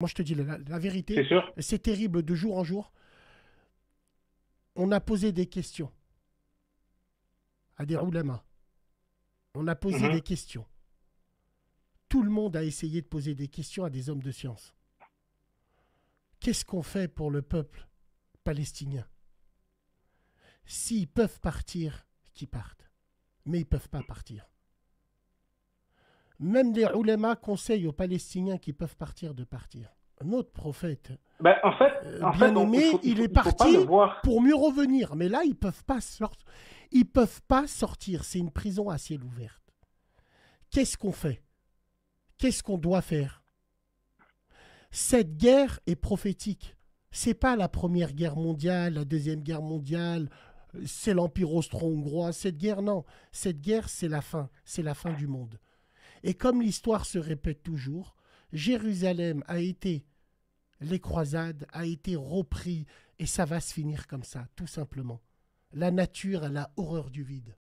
Moi, je te dis la, vérité. C'est terrible de jour en jour. On a posé des questions à des roulements, On a posé mhm. des questions. Tout le monde a essayé de poser des questions à des hommes de science. Qu'est-ce qu'on fait pour le peuple palestinien S'ils peuvent partir, qu'ils partent. Mais ils ne peuvent pas partir. Même les ulémas conseillent aux Palestiniens qui peuvent partir de partir. Notre prophète, ben, euh, bien fait, aimé, il, est parti pour mieux revenir. Mais là, ils peuvent pas peuvent pas sortir. C'est une prison à ciel ouvert. Qu'est-ce qu'on fait Qu'est-ce qu'on doit faire Cette guerre est prophétique. C'est pas la première guerre mondiale, la deuxième guerre mondiale, euh, c'est l'empire austro-hongrois. Cette guerre, non. Cette guerre, c'est la fin. C'est la fin du monde. Et comme l'histoire se répète toujours, Jérusalem a été, les croisades, a été repris, et ça va se finir comme ça, tout simplement. La nature, a la horreur du vide.